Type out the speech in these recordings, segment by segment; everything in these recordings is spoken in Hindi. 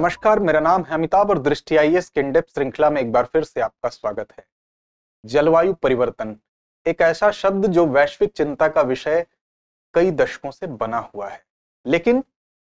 नमस्कार मेरा नाम है अमिताभ और दृष्टि आई के इंडेप श्रृंखला में एक बार फिर से आपका स्वागत है जलवायु परिवर्तन एक ऐसा शब्द जो वैश्विक चिंता का विषय कई दशकों से बना हुआ है लेकिन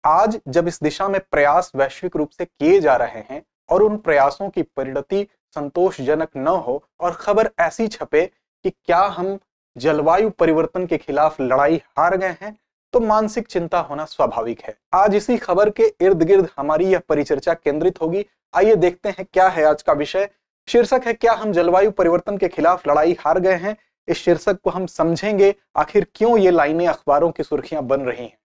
आज जब इस दिशा में प्रयास वैश्विक रूप से किए जा रहे हैं और उन प्रयासों की परिणति संतोषजनक न हो और खबर ऐसी छपे कि क्या हम जलवायु परिवर्तन के खिलाफ लड़ाई हार गए हैं तो मानसिक चिंता होना स्वाभाविक है आज इसी खबर के इर्द गिर्द हमारी यह परिचर्चा केंद्रित होगी आइए देखते हैं क्या है आज का विषय शीर्षक है क्या हम जलवायु परिवर्तन के खिलाफ लड़ाई हार गए हैं इस शीर्षक को हम समझेंगे आखिर क्यों ये लाइनें अखबारों की सुर्खियां बन रही हैं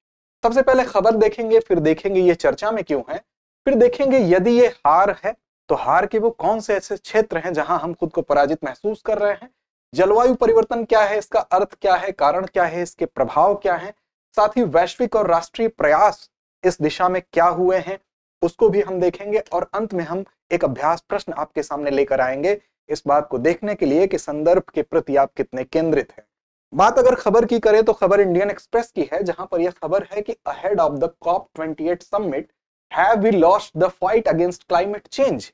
सबसे पहले खबर देखेंगे फिर देखेंगे ये चर्चा में क्यों है फिर देखेंगे यदि ये हार है तो हार के वो कौन से ऐसे क्षेत्र हैं जहां हम खुद को पराजित महसूस कर रहे हैं जलवायु परिवर्तन क्या है इसका अर्थ क्या है कारण क्या है इसके प्रभाव क्या है साथ ही वैश्विक और राष्ट्रीय प्रयास इस दिशा में क्या हुए हैं उसको भी हम देखेंगे और अंत में हम एक अभ्यास प्रश्न आपके सामने लेकर आएंगे इस बात को देखने के लिए कि संदर्भ के प्रति आप कितने केंद्रित हैं बात अगर खबर की करें तो खबर इंडियन एक्सप्रेस की है जहां पर यह खबर है कि ahead of the COP twenty eight summit है fight against climate change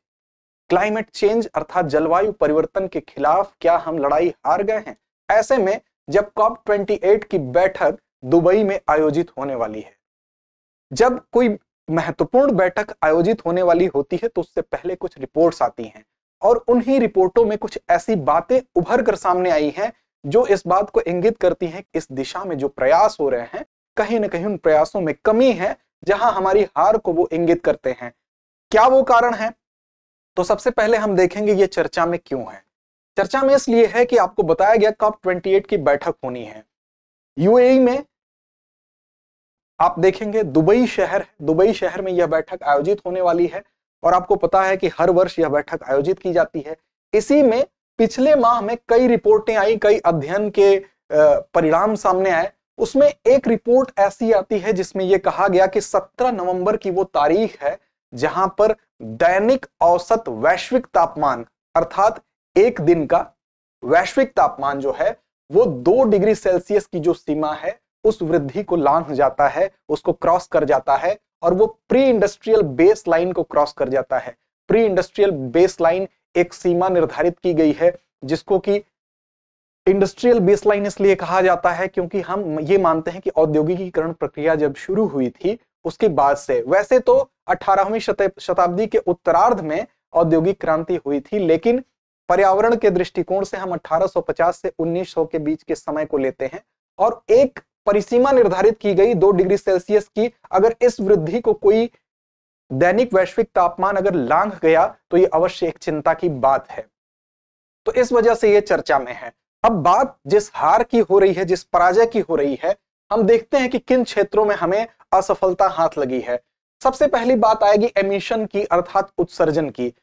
climate change अर्थात जलवायु परिवर्तन के खिलाफ क्या हम लड़ाई हार गए हैं ऐसे में जब कॉप ट्वेंटी की बैठक दुबई में आयोजित होने वाली है जब कोई महत्वपूर्ण बैठक आयोजित होने वाली होती है तो उससे पहले कुछ रिपोर्ट्स आती हैं और उन्हीं रिपोर्टों में कुछ ऐसी बातें उभर कर सामने आई हैं जो इस बात को इंगित करती हैं कि इस दिशा में जो प्रयास हो रहे हैं कहीं ना कहीं उन प्रयासों में कमी है जहां हमारी हार को वो इंगित करते हैं क्या वो कारण है तो सबसे पहले हम देखेंगे ये चर्चा में क्यों है चर्चा में इसलिए है कि आपको बताया गया कॉप ट्वेंटी की बैठक होनी है यूएई में आप देखेंगे दुबई शहर दुबई शहर में यह बैठक आयोजित होने वाली है और आपको पता है कि हर वर्ष यह बैठक आयोजित की जाती है इसी में पिछले माह में कई रिपोर्टें आई कई अध्ययन के परिणाम सामने आए उसमें एक रिपोर्ट ऐसी आती है जिसमें यह कहा गया कि 17 नवंबर की वो तारीख है जहां पर दैनिक औसत वैश्विक तापमान अर्थात एक दिन का वैश्विक तापमान जो है वो दो डिग्री सेल्सियस की जो सीमा है उस वृद्धि को लांघ जाता है उसको क्रॉस कर जाता है और वो प्री इंडस्ट्रियल बेस लाइन को क्रॉस कर जाता है प्री इंडस्ट्रियल बेस लाइन एक सीमा निर्धारित की गई है जिसको कि इंडस्ट्रियल बेस लाइन इसलिए कहा जाता है क्योंकि हम ये मानते हैं कि औद्योगिकीकरण प्रक्रिया जब शुरू हुई थी उसके बाद से वैसे तो 18वीं शताब्दी के उत्तरार्ध में औद्योगिक क्रांति हुई थी लेकिन पर्यावरण के दृष्टिकोण से हम 1850 से 1900 के बीच के समय को लेते हैं और एक परिसीमा निर्धारित की गई दो डिग्री सेल्सियस की अगर इस वृद्धि को कोई दैनिक वैश्विक तापमान अगर लांघ गया तो यह अवश्य एक चिंता की बात है तो इस वजह से यह चर्चा में है अब बात जिस हार की हो रही है जिस पराजय की हो रही है हम देखते हैं कि किन क्षेत्रों में हमें असफलता हाथ लगी है सबसे पहली बात आएगी एमिशन की अर्थात उत्सर्जन की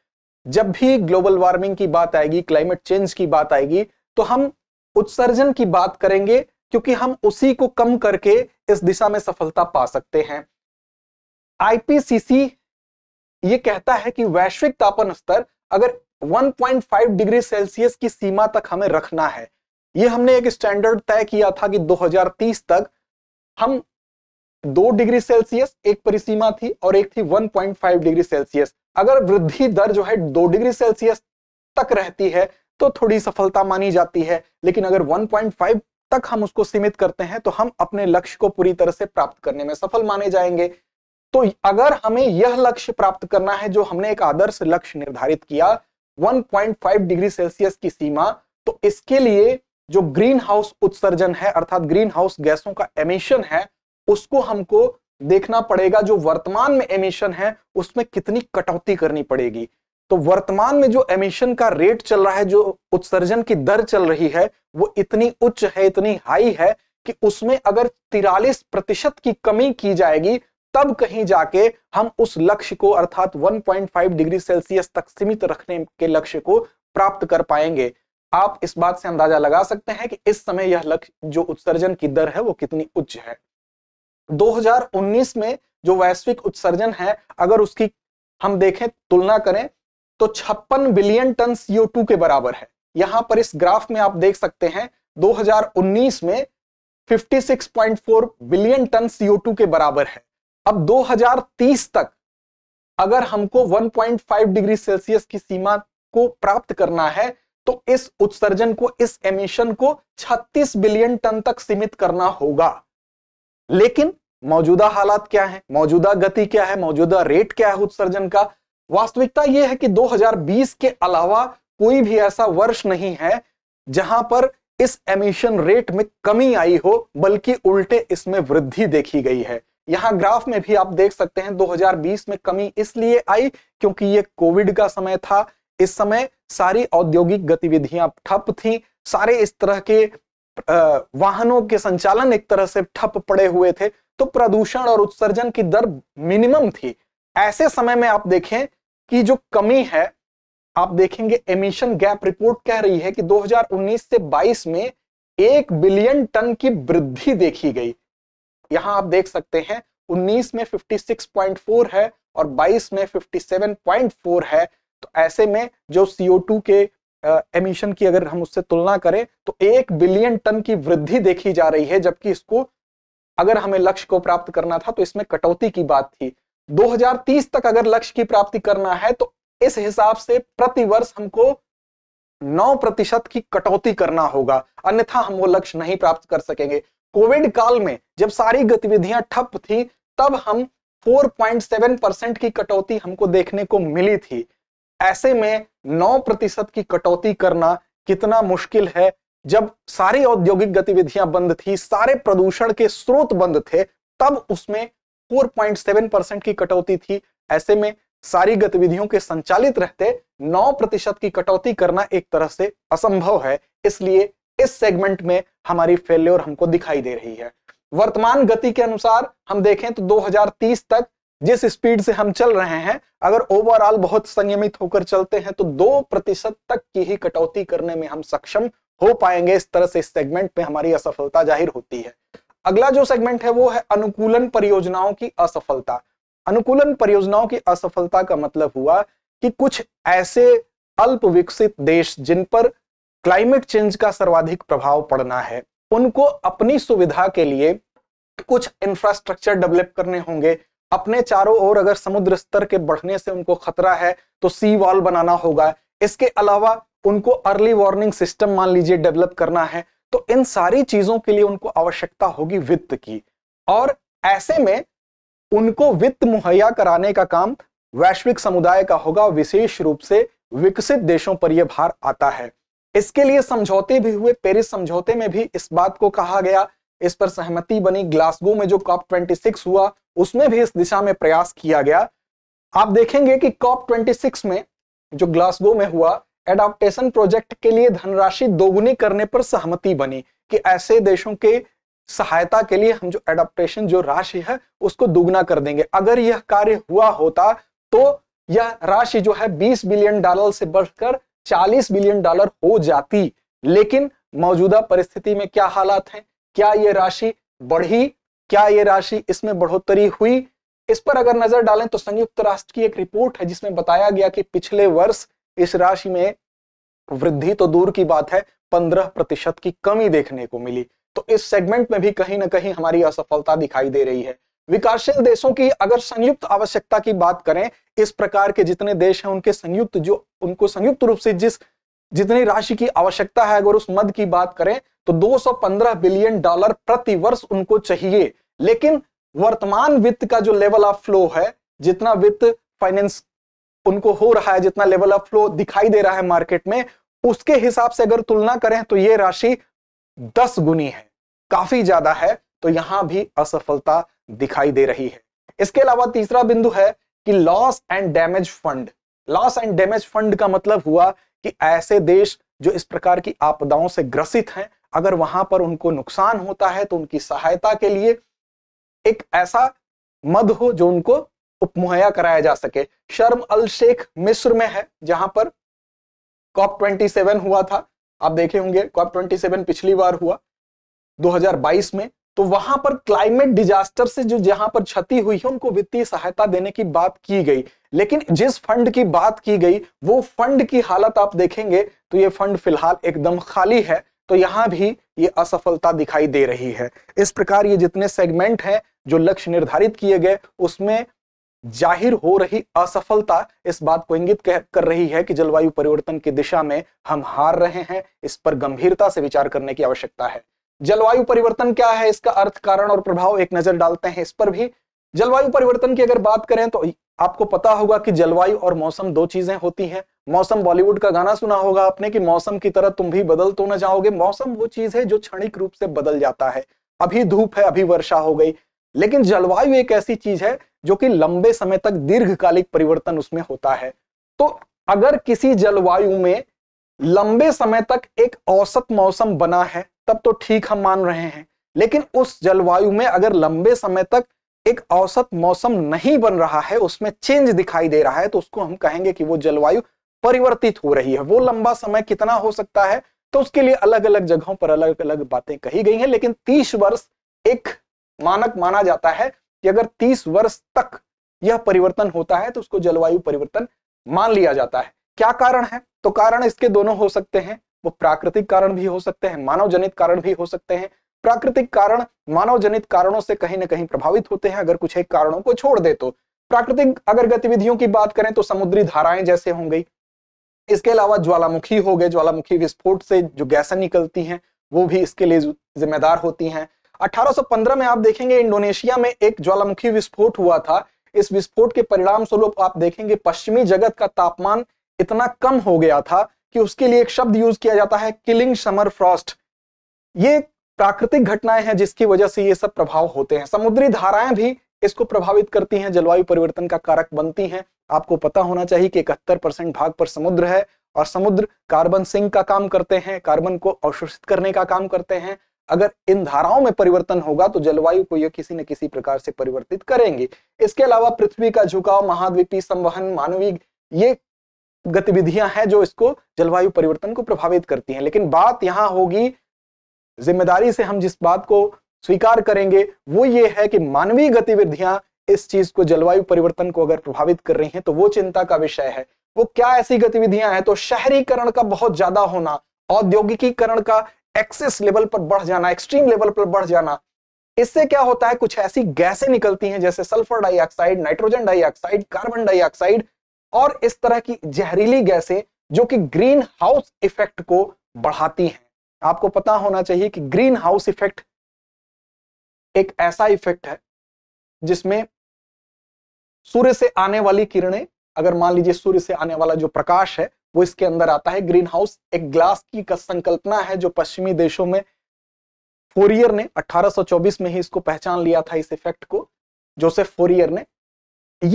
जब भी ग्लोबल वार्मिंग की बात आएगी क्लाइमेट चेंज की बात आएगी तो हम उत्सर्जन की बात करेंगे क्योंकि हम उसी को कम करके इस दिशा में सफलता पा सकते हैं आईपीसीसी ये कहता है कि वैश्विक तापन स्तर अगर 1.5 डिग्री सेल्सियस की सीमा तक हमें रखना है ये हमने एक स्टैंडर्ड तय किया था कि 2030 तक हम दो डिग्री सेल्सियस एक परिसीमा थी और एक थी 1.5 डिग्री सेल्सियस अगर वृद्धि दर जो है दो डिग्री सेल्सियस तक रहती है तो थोड़ी सफलता मानी जाती है लेकिन अगर 1.5 तक हम उसको सीमित करते हैं तो हम अपने लक्ष्य को पूरी तरह से प्राप्त करने में सफल माने जाएंगे तो अगर हमें यह लक्ष्य प्राप्त करना है जो हमने एक आदर्श लक्ष्य निर्धारित किया 1.5 डिग्री सेल्सियस की सीमा तो इसके लिए जो ग्रीन हाउस उत्सर्जन है अर्थात ग्रीन हाउस गैसों का एमिशन है उसको हमको देखना पड़ेगा जो वर्तमान में एमिशन है उसमें कितनी कटौती करनी पड़ेगी तो वर्तमान में जो एमिशन का रेट चल रहा है जो उत्सर्जन की दर चल रही है वो इतनी उच्च है इतनी हाई है कि उसमें अगर तिरालीस प्रतिशत की कमी की जाएगी तब कहीं जाके हम उस लक्ष्य को अर्थात 1.5 डिग्री सेल्सियस तक सीमित रखने के लक्ष्य को प्राप्त कर पाएंगे आप इस बात से अंदाजा लगा सकते हैं कि इस समय यह लक्ष्य जो उत्सर्जन की दर है वो कितनी उच्च है 2019 में जो वैश्विक उत्सर्जन है अगर उसकी हम देखें तुलना करें तो छप्पन बिलियन टन CO2 के बराबर है यहां पर इस ग्राफ में आप देख सकते हैं 2019 में 56.4 बिलियन टन CO2 के बराबर है अब 2030 तक अगर हमको 1.5 डिग्री सेल्सियस की सीमा को प्राप्त करना है तो इस उत्सर्जन को इस एमिशन को 36 बिलियन टन तक सीमित करना होगा लेकिन मौजूदा हालात क्या है मौजूदा गति क्या है मौजूदा रेट क्या है उत्सर्जन का वास्तविकता यह है कि 2020 के अलावा कोई भी ऐसा वर्ष नहीं है जहां पर इस एमिशन रेट में कमी आई हो बल्कि उल्टे इसमें वृद्धि देखी गई है यहां ग्राफ में भी आप देख सकते हैं 2020 में कमी इसलिए आई क्योंकि ये कोविड का समय था इस समय सारी औद्योगिक गतिविधियां ठप थी सारे इस तरह के वाहनों के संचालन एक तरह से ठप पड़े हुए थे तो प्रदूषण और उत्सर्जन की दर मिनिमम थी ऐसे समय में आप देखें की जो कमी है आप देखेंगे एमिशन गैप रिपोर्ट कह रही है कि 2019 से 22 में एक बिलियन टन की वृद्धि देखी गई यहां आप देख सकते हैं 19 में 56.4 है और 22 में 57.4 है तो ऐसे में जो CO2 के एमिशन की अगर हम उससे तुलना करें तो एक बिलियन टन की वृद्धि देखी जा रही है जबकि इसको अगर हमें लक्ष्य को प्राप्त करना था तो इसमें कटौती की बात थी 2030 तक अगर लक्ष्य की प्राप्ति करना है तो इस हिसाब से प्रति वर्ष हमको 9 प्रतिशत की कटौती करना होगा अन्यथा हम वो लक्ष्य नहीं प्राप्त कर सकेंगे कोविड काल में जब सारी गतिविधियां ठप थी तब हम 4.7 परसेंट की कटौती हमको देखने को मिली थी ऐसे में 9 प्रतिशत की कटौती करना कितना मुश्किल है जब सारी औद्योगिक गतिविधियां बंद थी सारे प्रदूषण के स्रोत बंद थे तब उसमें 4.7 परसेंट की कटौती थी ऐसे में सारी गतिविधियों के संचालित रहते 9 प्रतिशत की कटौती करना एक तरह से असंभव है इसलिए इस सेगमेंट में हमारी फेल्योर हमको दिखाई दे रही है वर्तमान गति के अनुसार हम देखें तो 2030 तक जिस स्पीड से हम चल रहे हैं अगर ओवरऑल बहुत संयमित होकर चलते हैं तो दो प्रतिशत तक की ही कटौती करने में हम सक्षम हो पाएंगे इस तरह से इस सेगमेंट में हमारी असफलता जाहिर होती है अगला जो सेगमेंट है वो है अनुकूलन परियोजनाओं की असफलता अनुकूलन परियोजनाओं की असफलता का मतलब हुआ कि कुछ ऐसे अल्प विकसित देश जिन पर क्लाइमेट चेंज का सर्वाधिक प्रभाव पड़ना है उनको अपनी सुविधा के लिए कुछ इंफ्रास्ट्रक्चर डेवलप करने होंगे अपने चारों ओर अगर समुद्र स्तर के बढ़ने से उनको खतरा है तो सी वॉल बनाना होगा इसके अलावा उनको अर्ली वार्निंग सिस्टम मान लीजिए डेवलप करना है तो इन सारी चीजों के लिए उनको आवश्यकता होगी वित्त की और ऐसे में उनको वित्त मुहैया कराने का काम वैश्विक समुदाय का होगा विशेष रूप से विकसित देशों पर यह भार आता है इसके लिए समझौते भी हुए पेरिस समझौते में भी इस बात को कहा गया इस पर सहमति बनी ग्लासगो में जो कॉप 26 हुआ उसमें भी इस दिशा में प्रयास किया गया आप देखेंगे कि कॉप 26 में जो ग्लासगो में हुआ एडाप्टेशन प्रोजेक्ट के लिए धनराशि दोगुनी करने पर सहमति बनी कि ऐसे देशों के सहायता के लिए हम जो एडाप्टेशन जो राशि है उसको दोगुना कर देंगे अगर यह कार्य हुआ होता तो यह राशि जो है 20 बिलियन डॉलर से बढ़कर 40 बिलियन डॉलर हो जाती लेकिन मौजूदा परिस्थिति में क्या हालात हैं क्या ये राशि बढ़ी क्या ये राशि इसमें बढ़ोतरी हुई इस पर अगर नजर डालें तो संयुक्त राष्ट्र की एक रिपोर्ट है जिसमें बताया गया कि पिछले वर्ष इस राशि में वृद्धि तो दूर की बात है पंद्रह प्रतिशत की कमी देखने को मिली तो इस सेगमेंट में भी कहीं ना कहीं हमारी असफलता दिखाई दे रही है विकासशील देशों की अगर संयुक्त आवश्यकता की बात करें इस प्रकार के जितने देश हैं उनके संयुक्त जो उनको संयुक्त रूप से जिस जितनी राशि की आवश्यकता है अगर उस मद की बात करें तो 215 बिलियन डॉलर प्रति वर्ष उनको चाहिए लेकिन वर्तमान वित्त का जो लेवल ऑफ फ्लो है जितना वित्त फाइनेंस उनको हो रहा है जितना लेवल ऑफ फ्लो दिखाई दे रहा है मार्केट में उसके हिसाब से अगर तुलना करें तो ये राशि दस गुनी है काफी ज्यादा है तो यहां भी असफलता दिखाई दे रही है इसके अलावा तीसरा बिंदु है कि loss and damage fund loss and damage fund का मतलब हुआ कि ऐसे देश जो इस प्रकार की आपदाओं से ग्रसित हैं अगर वहां पर उनको नुकसान होता है तो उनकी सहायता के लिए एक ऐसा मद हो जो उनको मुहैया कराया जा सके शर्म अल शेख मिस्र में है जहां पर कॉप 27 हुआ था आप देखे होंगे कॉप 27 पिछली बार हुआ 2022 में तो वहां पर क्लाइमेट डिजास्टर से जो जहां पर क्षति हुई है उनको वित्तीय सहायता देने की बात की गई लेकिन जिस फंड की बात की गई वो फंड की हालत आप देखेंगे तो ये फंड फिलहाल एकदम खाली है तो यहां भी ये असफलता दिखाई दे रही है इस प्रकार ये जितने सेगमेंट हैं जो लक्ष्य निर्धारित किए गए उसमें जाहिर हो रही असफलता इस बात को इंगित कर रही है कि जलवायु परिवर्तन की दिशा में हम हार रहे हैं इस पर गंभीरता से विचार करने की आवश्यकता है जलवायु परिवर्तन क्या है इसका अर्थ कारण और प्रभाव एक नजर डालते हैं इस पर भी जलवायु परिवर्तन की अगर बात करें तो आपको पता होगा कि जलवायु और मौसम दो चीजें होती हैं मौसम बॉलीवुड का गाना सुना होगा आपने कि मौसम की तरह तुम भी बदल तो ना जाओगे मौसम वो चीज है जो क्षणिक रूप से बदल जाता है अभी धूप है अभी वर्षा हो गई लेकिन जलवायु एक ऐसी चीज है जो कि लंबे समय तक दीर्घकालिक परिवर्तन उसमें होता है तो अगर किसी जलवायु में लंबे समय तक एक औसत मौसम बना है तब तो ठीक हम मान रहे हैं लेकिन उस जलवायु में अगर लंबे समय तक एक औसत मौसम नहीं बन रहा है उसमें चेंज दिखाई दे रहा है तो उसको हम कहेंगे कि वो जलवायु परिवर्तित हो रही है वो लंबा समय कितना हो सकता है तो उसके लिए अलग अलग जगहों पर अलग अलग बातें कही गई हैं लेकिन तीस वर्ष एक मानक माना जाता है कि अगर 30 वर्ष तक यह परिवर्तन होता है तो उसको जलवायु परिवर्तन मान लिया जाता है क्या कारण है तो कारण इसके दोनों हो सकते हैं वो प्राकृतिक कारण भी हो सकते हैं मानव जनित कारण भी हो सकते हैं प्राकृतिक कारण मानव जनित कारणों से कहीं ना कहीं प्रभावित होते हैं अगर कुछ एक कारणों को छोड़ दे तो प्राकृतिक अगर गतिविधियों की बात करें तो समुद्री धाराएं जैसे हो गई इसके अलावा ज्वालामुखी हो गए ज्वालामुखी विस्फोट से जो गैसें निकलती हैं वो भी इसके लिए जिम्मेदार होती हैं 1815 में आप देखेंगे इंडोनेशिया में एक ज्वालामुखी विस्फोट हुआ था इस विस्फोट के परिणाम स्वरूप आप देखेंगे पश्चिमी जगत का तापमान इतना कम हो गया था कि उसके लिए एक शब्द यूज किया जाता है किलिंग समर फ्रॉस्ट ये प्राकृतिक घटनाएं हैं जिसकी वजह से ये सब प्रभाव होते हैं समुद्री धाराएं भी इसको प्रभावित करती हैं जलवायु परिवर्तन का कारक बनती हैं आपको पता होना चाहिए कि इकहत्तर परसेंट भाग पर समुद्र है और समुद्र कार्बन सिंक का काम करते हैं कार्बन को अवशोषित करने का काम करते हैं अगर इन धाराओं में परिवर्तन होगा तो जलवायु को यह किसी न किसी प्रकार से परिवर्तित करेंगे इसके अलावा पृथ्वी का झुकाव महाद्वीपीय संवहन मानवीय ये गतिविधियां हैं जो इसको जलवायु परिवर्तन को प्रभावित करती हैं लेकिन बात यहाँ होगी जिम्मेदारी से हम जिस बात को स्वीकार करेंगे वो ये है कि मानवीय गतिविधियां इस चीज को जलवायु परिवर्तन को अगर प्रभावित कर रही हैं तो वो चिंता का विषय है वो क्या ऐसी गतिविधियां हैं तो शहरीकरण का बहुत ज्यादा होना औद्योगिकीकरण का एक्सेस लेवल पर बढ़ जाना एक्सट्रीम लेवल पर बढ़ जाना इससे क्या होता है कुछ ऐसी गैसें निकलती हैं जैसे sulphur dioxide nitrogen dioxide carbon dioxide और इस तरह की जहरीली गैसें जो कि ग्रीन हाउस इफेक्ट को बढ़ाती हैं आपको पता होना चाहिए कि ग्रीन हाउस इफेक्ट एक ऐसा इफेक्ट है जिसमें सूर्य से आने वाली किरणें अगर मान लीजिए सूर्य से आने वाला जो प्रकाश है वो इसके अंदर आता है ग्रीन हाउस एक ग्लास की संकल्पना है जो पश्चिमी देशों में फोरियर ने 1824 में ही इसको पहचान लिया था इस इफेक्ट को जोसेफ फोरियर ने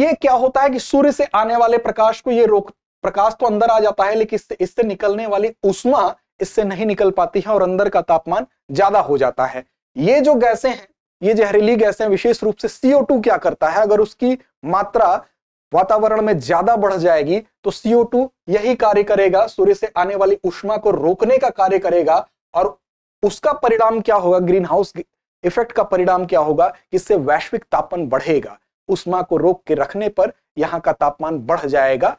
ये क्या होता है कि सूर्य से आने वाले प्रकाश को ये रोक प्रकाश तो अंदर आ जाता है लेकिन इससे इससे निकलने वाली उष्मा इससे नहीं निकल पाती है और अंदर का तापमान ज्यादा हो जाता है ये जो गैसें हैं ये जहरीली गैसें विशेष रूप से CO2 क्या करता है अगर उसकी मात्रा वातावरण में ज्यादा बढ़ जाएगी तो CO2 यही कार्य करेगा सूर्य से आने वाली उष्मा को रोकने का कार्य करेगा और उसका परिणाम क्या होगा ग्रीन हाउस इफेक्ट का परिणाम क्या होगा इससे वैश्विक तापमान बढ़ेगा उष्मा को रोक के रखने पर यहाँ का तापमान बढ़ जाएगा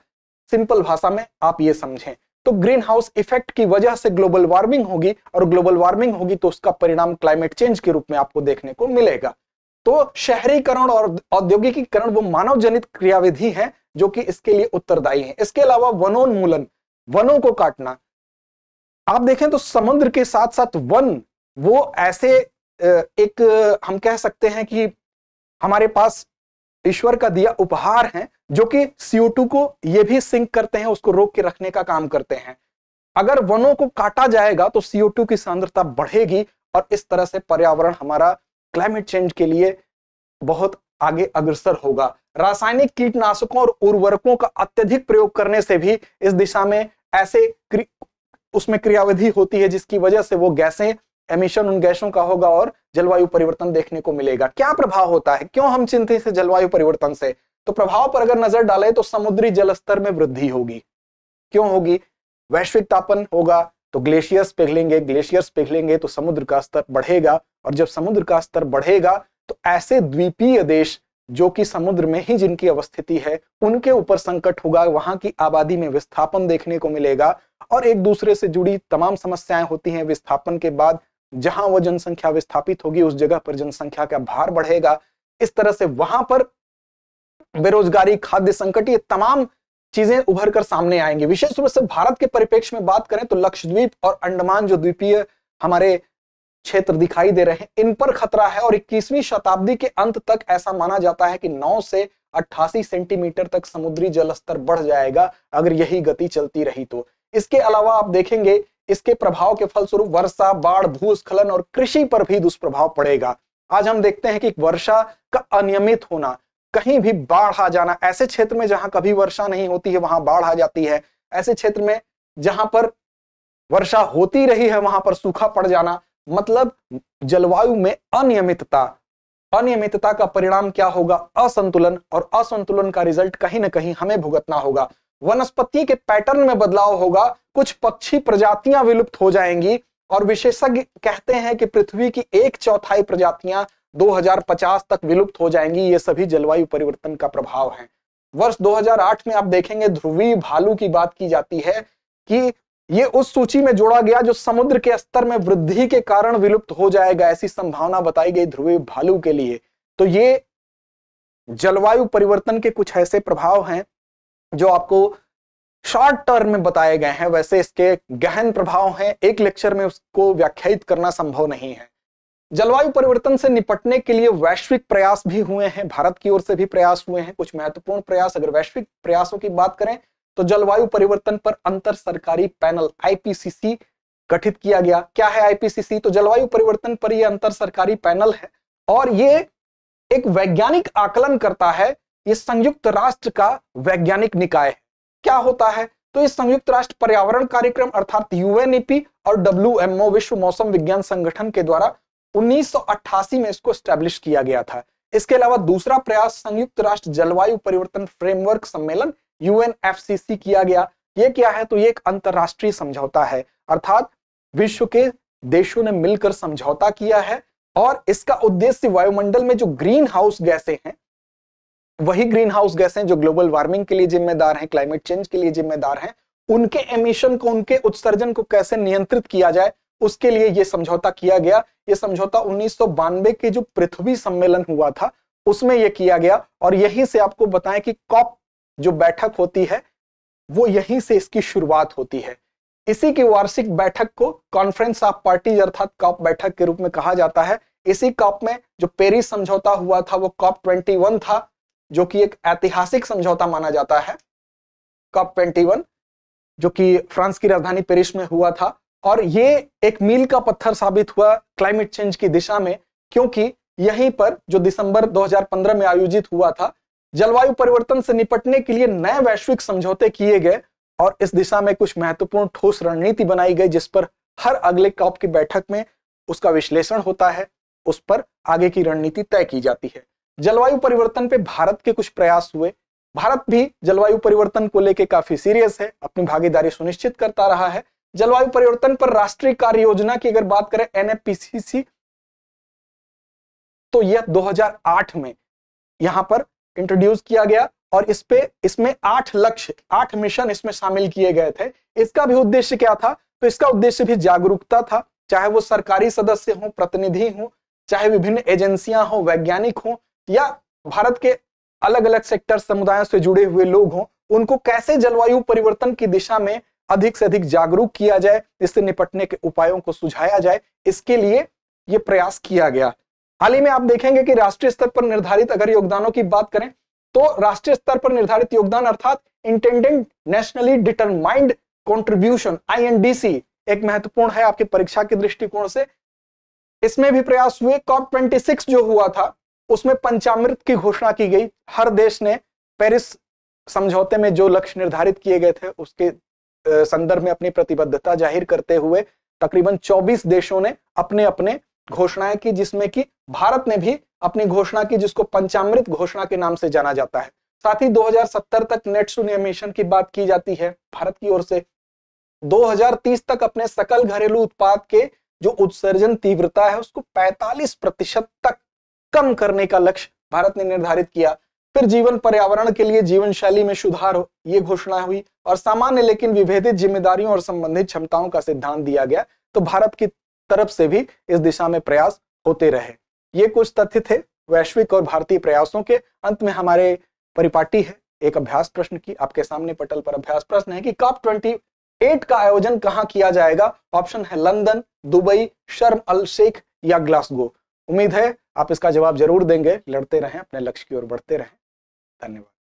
सिंपल भाषा में आप ये समझें तो ग्रीन हाउस इफेक्ट की वजह से ग्लोबल वार्मिंग होगी और ग्लोबल वार्मिंग होगी तो उसका परिणाम क्लाइमेट चेंज के रूप में आपको देखने को मिलेगा तो शहरीकरण और औद्योगिकीकरण वो मानव जनित क्रियाविधि है जो कि इसके लिए उत्तरदायी है इसके अलावा वनोन्मूलन वनों को काटना आप देखें तो समुद्र के साथ साथ वन वो ऐसे एक हम कह सकते हैं कि हमारे पास ईश्वर का दिया उपहार है जो कि CO2 को ये भी सिंक करते हैं उसको रोक के रखने का काम करते हैं अगर वनों को काटा जाएगा तो CO2 की सांद्रता बढ़ेगी और इस तरह से पर्यावरण हमारा क्लाइमेट चेंज के लिए बहुत आगे अग्रसर होगा रासायनिक कीटनाशकों और उर्वरकों का अत्यधिक प्रयोग करने से भी इस दिशा में ऐसे क्रि... उसमें क्रियाविधि होती है जिसकी वजह से वो गैसें एमिशन उन गैसों का होगा और जलवायु परिवर्तन देखने को मिलेगा क्या प्रभाव होता है क्यों हम चिंतित हैं जलवायु परिवर्तन से तो प्रभाव पर अगर नजर डालें तो समुद्री जलस्तर में वृद्धि होगी क्यों होगी वैश्विक तापन होगा तो ग्लेशियर्स पिघलेंगे ग्लेशियर्स पिघलेंगे तो समुद्र का स्तर बढ़ेगा और जब समुद्र का स्तर बढ़ेगा तो ऐसे द्वीपीय देश जो कि समुद्र में ही जिनकी अवस्थिति है उनके ऊपर संकट होगा वहां की आबादी में विस्थापन देखने को मिलेगा और एक दूसरे से जुड़ी तमाम समस्याएं होती हैं विस्थापन के बाद जहां वह जनसंख्या विस्थापित होगी उस जगह पर जनसंख्या का भार बढ़ेगा इस तरह से वहां पर बेरोजगारी खाद्य संकट ये तमाम चीजें उभर कर सामने आएंगी विशेष रूप से भारत के परिप्रेक्ष्य में बात करें तो लक्षद्वीप और अंडमान जो द्वीपीय हमारे क्षेत्र दिखाई दे रहे हैं इन पर खतरा है और 21वीं शताब्दी के अंत तक ऐसा माना जाता है कि 9 से 88 सेंटीमीटर तक समुद्री जल स्तर बढ़ जाएगा अगर यही गति चलती रही तो इसके अलावा आप देखेंगे इसके प्रभाव के फलस्वरूप वर्षा बाढ़ भूस्खलन और कृषि पर भी दुष्प्रभाव पड़ेगा आज हम देखते हैं कि वर्षा का अनियमित होना कहीं भी बाढ़ आ जाना ऐसे क्षेत्र में जहां कभी वर्षा नहीं होती है वहां बाढ़ आ जाती है ऐसे क्षेत्र में जहां पर वर्षा होती रही है वहां पर सूखा पड़ जाना मतलब जलवायु में अनियमितता अनियमितता का परिणाम क्या होगा असंतुलन और असंतुलन का रिजल्ट कहीं ना कहीं हमें भुगतना होगा वनस्पति के पैटर्न में बदलाव होगा कुछ पक्षी प्रजातियां विलुप्त हो जाएंगी और विशेषज्ञ कहते हैं कि पृथ्वी की एक चौथाई प्रजातियां 2050 तक विलुप्त हो जाएंगी ये सभी जलवायु परिवर्तन का प्रभाव है वर्ष 2008 में आप देखेंगे ध्रुवीय भालू की बात की जाती है कि ये उस सूची में जोड़ा गया जो समुद्र के स्तर में वृद्धि के कारण विलुप्त हो जाएगा ऐसी संभावना बताई गई ध्रुवीय भालू के लिए तो ये जलवायु परिवर्तन के कुछ ऐसे प्रभाव हैं जो आपको शॉर्ट टर्म में बताए गए हैं वैसे इसके गहन प्रभाव हैं एक लेक्चर में उसको व्याख्यात करना संभव नहीं है जलवायु परिवर्तन से निपटने के लिए वैश्विक प्रयास भी हुए हैं भारत की ओर से भी प्रयास हुए हैं कुछ महत्वपूर्ण प्रयास अगर वैश्विक प्रयासों की बात करें तो जलवायु परिवर्तन पर अंतर सरकारी पैनल आईपीसीसी गठित किया गया क्या है आईपीसीसी तो जलवायु परिवर्तन पर यह अंतर सरकारी पैनल है और ये एक वैज्ञानिक आकलन करता है ये संयुक्त राष्ट्र का वैज्ञानिक निकाय है क्या होता है तो इस संयुक्त राष्ट्र पर्यावरण कार्यक्रम अर्थात यूएनईपी e और डब्ल्यूएमओ विश्व मौसम विज्ञान संगठन के द्वारा 1988 में इसको स्टैब्लिश किया गया था इसके अलावा दूसरा प्रयास संयुक्त राष्ट्र जलवायु परिवर्तन फ्रेमवर्क सम्मेलन यूएनएफसीसी किया गया ये क्या है तो ये एक अंतरराष्ट्रीय समझौता है अर्थात विश्व के देशों ने मिलकर समझौता किया है और इसका उद्देश्य वायुमंडल में जो ग्रीन हाउस गैसे हैं वही ग्रीन हाउस गैसे जो ग्लोबल वार्मिंग के लिए जिम्मेदार हैं क्लाइमेट चेंज के लिए जिम्मेदार हैं उनके एमिशन को उनके उत्सर्जन को कैसे नियंत्रित किया जाए उसके लिए यह समझौता किया गया यह समझौता उन्नीस के जो पृथ्वी सम्मेलन हुआ था उसमें यह किया गया और यहीं से आपको बताएं कि कॉप जो बैठक होती है वो यहीं से इसकी शुरुआत होती है इसी की वार्षिक बैठक को कॉन्फ्रेंस ऑफ पार्टीज अर्थात कॉप बैठक के रूप में कहा जाता है इसी कॉप में जो पेरिस समझौता हुआ था वो कॉप ट्वेंटी वन था जो कि एक ऐतिहासिक समझौता माना जाता है कॉप ट्वेंटी वन जो कि फ्रांस की राजधानी पेरिस में हुआ था और ये एक मील का पत्थर साबित हुआ क्लाइमेट चेंज की दिशा में क्योंकि यहीं पर जो दिसंबर 2015 में आयोजित हुआ था जलवायु परिवर्तन से निपटने के लिए नए वैश्विक समझौते किए गए और इस दिशा में कुछ महत्वपूर्ण ठोस रणनीति बनाई गई जिस पर हर अगले कॉप की बैठक में उसका विश्लेषण होता है उस पर आगे की रणनीति तय की जाती है जलवायु परिवर्तन पे भारत के कुछ प्रयास हुए भारत भी जलवायु परिवर्तन को लेकर काफी सीरियस है अपनी भागीदारी सुनिश्चित करता रहा है जलवायु परिवर्तन पर राष्ट्रीय कार्य योजना की अगर बात करें एनएफपीसीसी तो यह 2008 में यहां पर इंट्रोड्यूस किया गया और इस पे इसमें आठ लक्ष्य आठ मिशन इसमें शामिल किए गए थे इसका भी उद्देश्य क्या था तो इसका उद्देश्य भी जागरूकता था चाहे वो सरकारी सदस्य हो प्रतिनिधि हो चाहे विभिन्न एजेंसियां हो वैज्ञानिक हो या भारत के अलग अलग सेक्टर समुदायों से जुड़े हुए लोग हों उनको कैसे जलवायु परिवर्तन की दिशा में अधिक से अधिक जागरूक किया जाए इससे निपटने के उपायों को सुझाया जाए इसके लिए ये प्रयास किया गया हाल ही में आप देखेंगे कि राष्ट्रीय स्तर पर निर्धारित अगर योगदानों की बात करें तो राष्ट्रीय स्तर पर निर्धारित योगदान अर्थात इंटेंडेंट नेशनली डिटरमाइंड कॉन्ट्रीब्यूशन आई एक महत्वपूर्ण है आपकी परीक्षा के दृष्टिकोण से इसमें भी प्रयास हुए कॉप ट्वेंटी जो हुआ था उसमें पंचामृत की घोषणा की गई हर देश ने पेरिस समझौते में जो लक्ष्य निर्धारित किए गए थे उसके संदर्भ में अपनी प्रतिबद्धता जाहिर करते हुए तकरीबन 24 देशों ने अपने अपने घोषणाएं की जिसमें कि भारत ने भी अपनी घोषणा की जिसको पंचामृत घोषणा के नाम से जाना जाता है साथ ही 2070 तक नेट शून्य मिशन की बात की जाती है भारत की ओर से 2030 तक अपने सकल घरेलू उत्पाद के जो उत्सर्जन तीव्रता है उसको 45 प्रतिशत तक कम करने का लक्ष्य भारत ने निर्धारित किया फिर जीवन पर्यावरण के लिए जीवन शैली में सुधार हो ये घोषणा हुई और सामान्य लेकिन विभेदित जिम्मेदारियों और संबंधित क्षमताओं का सिद्धांत दिया गया तो भारत की तरफ से भी इस दिशा में प्रयास होते रहे ये कुछ तथ्य थे वैश्विक और भारतीय प्रयासों के अंत में हमारे परिपाटी है एक अभ्यास प्रश्न की आपके सामने पटल पर अभ्यास प्रश्न है कि कॉप ट्वेंटी एट का आयोजन कहाँ किया जाएगा ऑप्शन है लंदन दुबई शर्म अल शेख या ग्लासगो उम्मीद है आप इसका जवाब जरूर देंगे लड़ते रहें अपने लक्ष्य की ओर बढ़ते रहें धन्यवाद